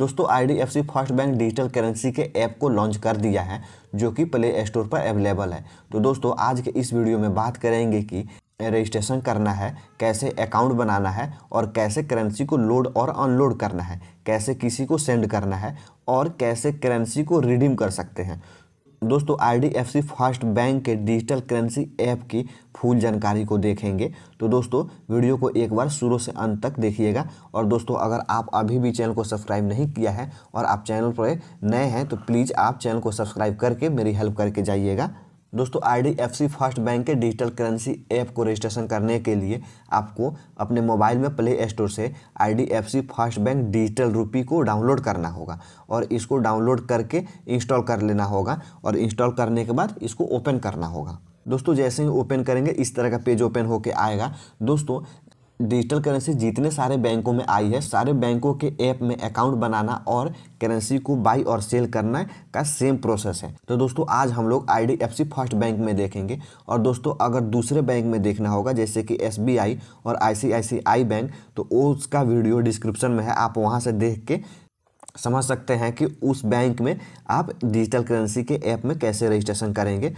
दोस्तों IDFC first bank digital currency के app को लॉन्च कर दिया है जो कि प्ले स्टोर पर अवेलेबल है तो दोस्तों आज के इस वीडियो में बात करेंगे कि रजिस्ट्रेशन करना है कैसे अकाउंट बनाना है और कैसे करेंसी को लोड और अनलोड करना है कैसे किसी को सेंड करना है और कैसे करेंसी को रिडीम कर सकते हैं दोस्तों आईडीएफसी फर्स्ट बैंक के डिजिटल करेंसी ऐप की फुल जानकारी को देखेंगे तो दोस्तों वीडियो को एक बार शुरू से अंत तक देखिएगा और दोस्तों अगर आप अभी भी चैनल को सब्सक्राइब नहीं किया है और आप चैनल पर नए हैं तो प्लीज़ आप चैनल को सब्सक्राइब करके मेरी हेल्प करके जाइएगा दोस्तों आईडीएफसी फर्स्ट बैंक के डिजिटल करेंसी ऐप को रजिस्ट्रेशन करने के लिए आपको अपने मोबाइल में प्ले स्टोर से IDFC first bank digital rupee को डाउनलोड करना होगा और इसको डाउनलोड करके इंस्टॉल कर लेना होगा और इंस्टॉल करने के बाद इसको ओपन करना होगा दोस्तों जैसे ही ओपन करेंगे इस तरह का पेज ओपन होके आएगा दोस्तों डिजिटल करेंसी जितने सारे बैंकों में आई है सारे बैंकों के ऐप में अकाउंट बनाना और करेंसी को बाई और सेल करना का सेम प्रोसेस है तो दोस्तों आज हम लोग I D F C first bank में देखेंगे और दोस्तों अगर दूसरे बैंक में देखना होगा जैसे कि एस बी आई और आई सी आई सी आई बैंक तो उसका वीडियो डिस्क्रिप्शन में है आप वहाँ से देख के समझ सकते हैं कि उस बैंक में आप डिजिटल करेंसी के ऐप में कैसे रजिस्ट्रेशन करेंगे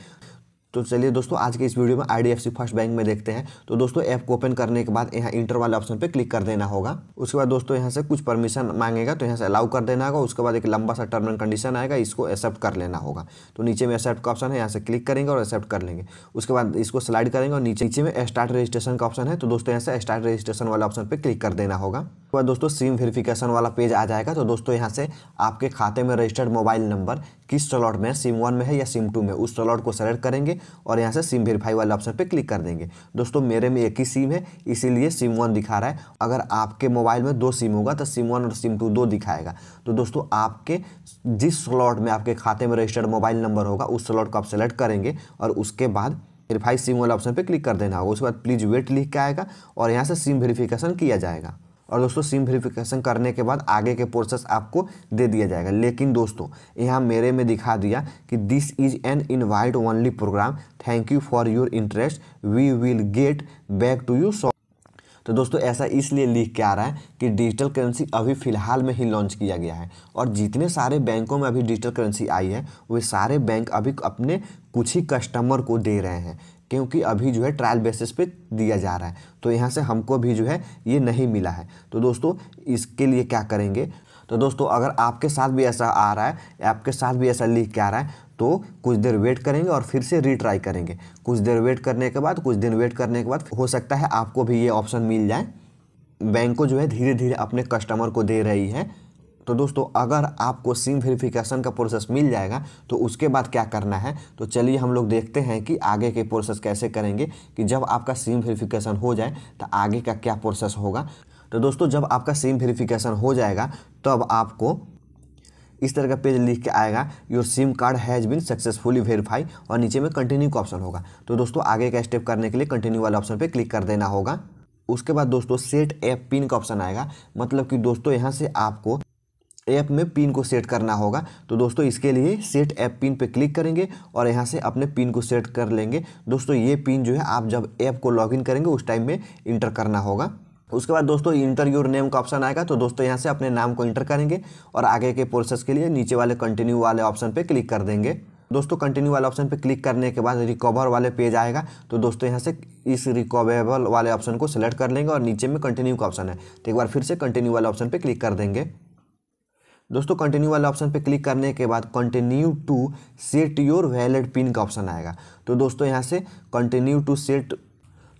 तो चलिए दोस्तों आज के इस वीडियो में आई फर्स्ट बैंक में देखते हैं तो दोस्तों ऐप को ओपन करने के बाद यहाँ इंटर वाले ऑप्शन पे क्लिक कर देना होगा उसके बाद दोस्तों यहाँ से कुछ परमिशन मांगेगा तो यहाँ से अलाउ कर देना होगा उसके बाद एक लंबा सा टर्म एंड कंडीशन आएगा इसको एक्सेप्ट कर लेना होगा तो नीचे में एक्सेप्ट का ऑप्शन है यहाँ से क्लिक करेंगे और एक्सेप्ट कर लेंगे उसके बाद इसको स्लाइड करेंगे और नीचे नीचे में स्टार्ट रजिस्ट्रेशन का ऑप्शन है तो दोस्तों यहाँ से स्टार्ट रजिस्ट्रेशन वाले ऑप्शन पर क्लिक कर देना होगा उसके बाद दोस्तों सिम वेरिफिकेशन वाला पेज आ जाएगा तो दोस्तों यहाँ से आपके खाते में रजिस्टर्ड मोबाइल नंबर किस स्लॉट में सिम वन में है या सिम टू में उस स्लॉट को सेलेक्ट करेंगे और यहाँ से सिम वेरीफाई वाले ऑप्शन पे क्लिक कर देंगे दोस्तों मेरे में एक ही सिम है इसीलिए सिम वन दिखा रहा है अगर आपके मोबाइल में दो सिम होगा तो सिम वन और सिम टू दो दिखाएगा तो दोस्तों आपके जिस स्लॉट में आपके खाते में रजिस्टर्ड मोबाइल नंबर होगा उस स्लॉट को आप सेलेक्ट करेंगे और उसके बाद वेरीफाई सिम वाले ऑप्शन पर क्लिक कर देना होगा उसके बाद प्लीज़ वेट लिख के आएगा और यहाँ से सिम वेरीफिकेशन किया जाएगा और दोस्तों सिम वेरीफिकेशन करने के बाद आगे के प्रोसेस आपको दे दिया जाएगा लेकिन दोस्तों यहाँ मेरे में दिखा दिया कि this is an invite only program thank you for your interest we will get back to you so तो दोस्तों ऐसा इसलिए लिख के आ रहा है कि डिजिटल करेंसी अभी फ़िलहाल में ही लॉन्च किया गया है और जितने सारे बैंकों में अभी डिजिटल करेंसी आई है वे सारे बैंक अभी अपने कुछ ही कस्टमर को दे रहे हैं क्योंकि अभी जो है ट्रायल बेसिस पे दिया जा रहा है तो यहाँ से हमको भी जो है ये नहीं मिला है तो दोस्तों इसके लिए क्या करेंगे तो दोस्तों अगर आपके साथ भी ऐसा आ रहा है आपके साथ भी ऐसा लिख के आ रहा है तो कुछ देर वेट करेंगे और फिर से रिट्राई करेंगे कुछ देर वेट करने के बाद कुछ दिन वेट करने के बाद हो सकता है आपको भी ये ऑप्शन मिल जाए बैंक को जो है धीरे धीरे अपने कस्टमर को दे रही है तो दोस्तों अगर आपको सिम वेरिफिकेशन का प्रोसेस मिल जाएगा तो उसके बाद क्या करना है तो चलिए हम लोग देखते हैं कि आगे के प्रोसेस कैसे करेंगे कि जब आपका सिम वेरिफिकेशन हो जाए तो आगे का क्या प्रोसेस होगा तो दोस्तों जब आपका सिम वेरिफिकेशन हो जाएगा तब आपको इस तरह का पेज लिख के आएगा your SIM card has been successfully verify और नीचे में कंटिन्यू का ऑप्शन होगा तो दोस्तों आगे का स्टेप करने के लिए कंटिन्यू वाले ऑप्शन पर क्लिक कर देना होगा उसके बाद दोस्तों सेट ऐप पिन का ऑप्शन आएगा मतलब कि दोस्तों यहाँ से आपको ऐप में पिन को सेट करना होगा तो दोस्तों इसके लिए सेट ऐप पिन पे क्लिक करेंगे और यहाँ से अपने पिन को सेट कर लेंगे दोस्तों ये पिन जो है आप जब ऐप को लॉगिन करेंगे उस टाइम में इंटर करना होगा उसके बाद दोस्तों इंटर योर नेम का ऑप्शन आएगा तो दोस्तों यहाँ से अपने नाम को इंटर करेंगे और आगे के प्रोसेस के लिए नीचे वाले कंटिन्यू वाले ऑप्शन पर क्लिक कर देंगे दोस्तों कंटिन्यू वाले ऑप्शन पर क्लिक करने के बाद रिकवर वाले पेज आएगा तो दोस्तों यहाँ से इस रिकवेबल वाले ऑप्शन को सिलेक्ट कर लेंगे और नीचे में कंटिन्यू का ऑप्शन है तो एक बार फिर से कंटिन्यू वाले ऑप्शन पर क्लिक कर देंगे दोस्तों कंटिन्यू वाले ऑप्शन पे क्लिक करने के बाद continue to set your valid pin का ऑप्शन आएगा तो दोस्तों यहाँ से कंटिन्यू टू सेट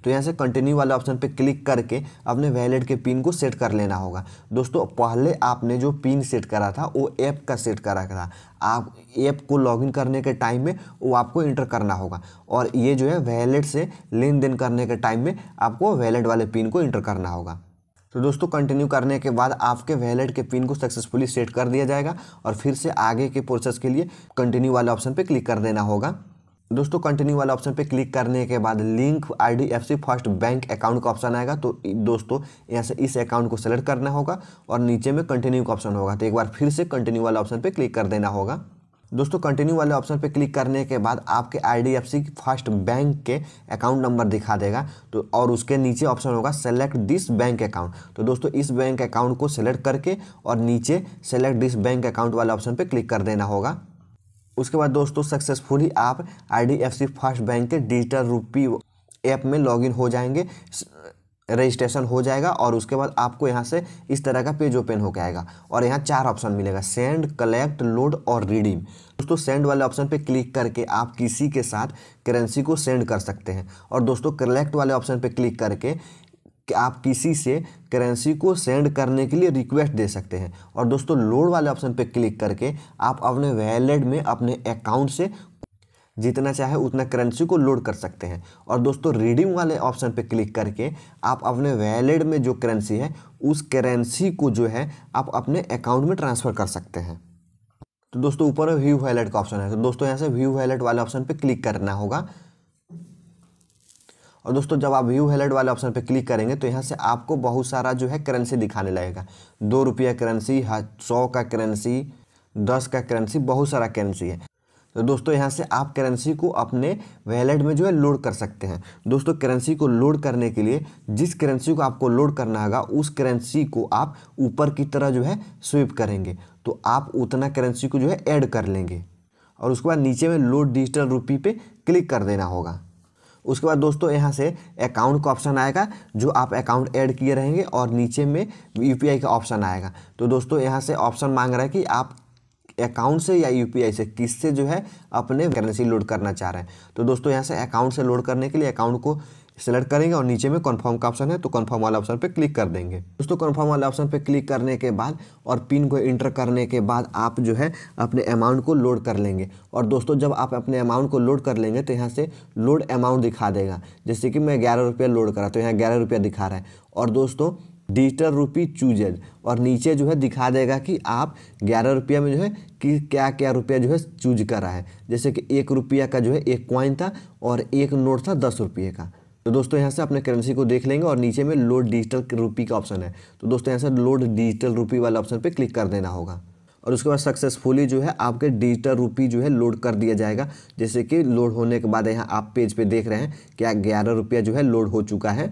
तो यहाँ से कंटिन्यू वाले ऑप्शन पे क्लिक करके अपने वैलिड के पिन को सेट कर लेना होगा दोस्तों पहले आपने जो पिन सेट करा था वो ऐप का सेट करा था आप ऐप को लॉगिन करने के टाइम में वो आपको इंटर करना होगा और ये जो है वैलिड से लेन देन करने के टाइम में आपको वैलिड वाले पिन को इंटर करना होगा तो दोस्तों कंटिन्यू करने के बाद आपके वैलेट के पिन को सक्सेसफुली सेट कर दिया जाएगा और फिर से आगे के प्रोसेस के लिए कंटिन्यू वाले ऑप्शन पर क्लिक कर देना होगा दोस्तों कंटिन्यू वाले ऑप्शन पे क्लिक करने के बाद link IDFC first bank account का ऑप्शन आएगा तो दोस्तों यहाँ से इस अकाउंट को सेलेक्ट करना होगा और नीचे में कंटिन्यू का ऑप्शन होगा तो एक बार फिर से कंटिन्यू वाला ऑप्शन पे क्लिक कर देना होगा दोस्तों कंटिन्यू वाले ऑप्शन पर क्लिक करने के बाद आपके सी फर्स्ट बैंक के अकाउंट नंबर दिखा देगा तो और उसके नीचे ऑप्शन होगा सेलेक्ट दिस बैंक अकाउंट तो दोस्तों इस बैंक अकाउंट को सेलेक्ट करके और नीचे सेलेक्ट दिस बैंक अकाउंट वाले ऑप्शन पर क्लिक कर देना होगा उसके बाद दोस्तों सक्सेसफुली आप आई डी फर्स्ट बैंक के डिजिटल रूपी ऐप में लॉगिन हो जाएंगे रजिस्ट्रेशन हो जाएगा और उसके बाद आपको यहाँ से इस तरह का पेज ओपन होकर आएगा और यहाँ चार ऑप्शन मिलेगा सेंड कलेक्ट लोड और रिडीम दोस्तों सेंड वाले ऑप्शन पे क्लिक करके आप किसी के साथ करेंसी को सेंड कर सकते हैं और दोस्तों कलेक्ट वाले ऑप्शन पे क्लिक करके कि आप किसी से करेंसी को सेंड करने के लिए रिक्वेस्ट दे सकते हैं और दोस्तों लोड वाले ऑप्शन पर क्लिक करके आप अपने वैलेट में अपने अकाउंट से जितना चाहे उतना करेंसी को लोड कर सकते हैं और दोस्तों रीडिंग वाले ऑप्शन पे क्लिक करके आप अपने वैलेट में जो करेंसी है उस करेंसी को जो है आप अपने अकाउंट में ट्रांसफ़र कर सकते हैं तो दोस्तों ऊपर में व्यू वैलेट का ऑप्शन है तो दोस्तों यहाँ से व्यू वैलेट वाले ऑप्शन पर क्लिक करना होगा और दोस्तों जब आप व्यू हेलेट वाले ऑप्शन पर क्लिक करेंगे तो यहाँ से आपको बहुत सारा जो है करेंसी दिखाने लगेगा दो रुपया करेंसी हाँ, सौ का करेंसी दस का करेंसी बहुत सारा करेंसी है तो दोस्तों यहाँ से आप करेंसी को अपने वैलेट में जो है लोड कर सकते हैं दोस्तों करेंसी को लोड करने के लिए जिस करेंसी को आपको लोड करना होगा उस करेंसी को आप ऊपर की तरह जो है स्वीप करेंगे तो आप उतना करेंसी को जो है ऐड कर लेंगे और उसके बाद नीचे में लोड डिजिटल रूपी पे क्लिक कर देना होगा उसके बाद दोस्तों यहाँ से अकाउंट का ऑप्शन आएगा जो आप अकाउंट ऐड किए रहेंगे और नीचे में यूपीआई का ऑप्शन आएगा तो दोस्तों यहाँ से ऑप्शन मांग रहा है कि आप अकाउंट से या यूपीआई से किससे जो है अपने करेंसी लोड करना चाह रहे हैं तो दोस्तों यहाँ से अकाउंट से लोड करने के लिए अकाउंट को सेलेक्ट करेंगे और नीचे में कन्फर्म का ऑप्शन है तो कन्फर्म वाला ऑप्शन पर क्लिक कर देंगे दोस्तों कन्फर्म वाले ऑप्शन पर क्लिक करने के बाद और पिन को इंटर करने के बाद आप जो है अपने अमाउंट को लोड कर लेंगे और दोस्तों जब आप अपने अमाउंट को लोड कर लेंगे तो यहाँ से लोड अमाउंट दिखा देगा जैसे कि मैं ग्यारह रुपया लोड करा तो यहाँ ग्यारह रुपया दिखा रहा है और दोस्तों डिजिटल रुपी चूजेज और नीचे जो है दिखा देगा कि आप ग्यारह रुपया में जो है कि क्या क्या रुपया जो है चूज कर रहा है जैसे कि एक रुपया का जो है एक कॉइन था और एक नोट था दस रुपये का तो दोस्तों यहाँ से अपने करेंसी को देख लेंगे और नीचे में लोड डिजिटल रुपी का ऑप्शन है तो दोस्तों यहाँ से लोड डिजिटल रुपी वाले ऑप्शन पर क्लिक कर देना होगा और उसके बाद सक्सेसफुली जो है आपके डिजिटल रुपी जो है लोड कर दिया जाएगा जैसे कि लोड होने के बाद यहाँ आप पेज पर देख रहे हैं क्या ग्यारह रुपया जो है लोड हो चुका है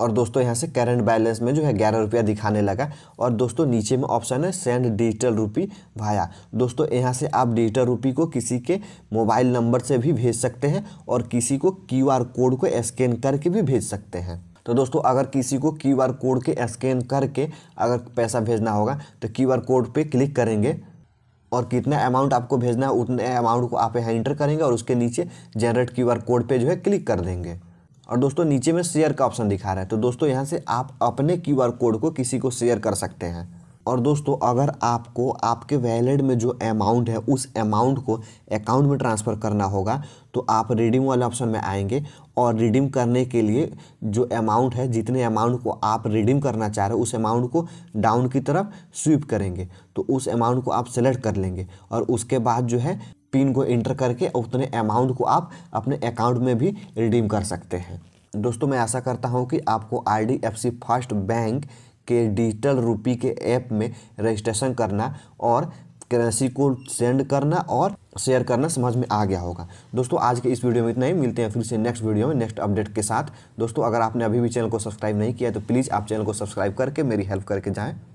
और दोस्तों यहाँ से करंट बैलेंस में जो है ग्यारह रुपया दिखाने लगा और दोस्तों नीचे में ऑप्शन है सेंड डिजिटल रुपी भाया दोस्तों यहाँ से आप डिजिटल रुपी को किसी के मोबाइल नंबर से भी भेज सकते हैं और किसी को क्यूआर कोड को स्कैन करके भी भेज सकते हैं तो दोस्तों अगर किसी को क्यू आर कोड के स्कैन करके अगर पैसा भेजना होगा तो क्यू आर कोड पर क्लिक करेंगे और कितना अमाउंट आपको भेजना है उतने अमाउंट को आप यहाँ इंटर करेंगे और उसके नीचे जनरेट क्यू आर कोड पे जो है क्लिक कर देंगे और दोस्तों नीचे में शेयर का ऑप्शन दिखा रहा है तो दोस्तों यहाँ से आप अपने क्यू कोड को किसी को शेयर कर सकते हैं और दोस्तों अगर आपको आपके वैलेट में जो अमाउंट है उस अमाउंट को अकाउंट में ट्रांसफ़र करना होगा तो आप रिडीम वाले ऑप्शन में आएंगे और रिडीम करने के लिए जो अमाउंट है जितने अमाउंट को आप रिडीम करना चाह रहे हो उस अमाउंट को डाउन की तरफ स्वीप करेंगे तो उस अमाउंट को आप सेलेक्ट कर लेंगे और उसके बाद जो है पिन को एंटर करके उतने अमाउंट को आप अपने अकाउंट में भी रिडीम कर सकते हैं दोस्तों मैं आशा करता हूँ कि आपको R D F C first bank के डिजिटल रूपी के ऐप में रजिस्ट्रेशन करना और करेंसी को सेंड करना और शेयर करना समझ में आ गया होगा दोस्तों आज के इस वीडियो में इतना ही मिलते हैं फिर से नेक्स्ट वीडियो में नेक्स्ट अपडेट के साथ दोस्तों अगर आपने अभी भी चैनल को सब्सक्राइब नहीं किया तो प्लीज़ आप चैनल को सब्सक्राइब करके मेरी हेल्प करके जाएँ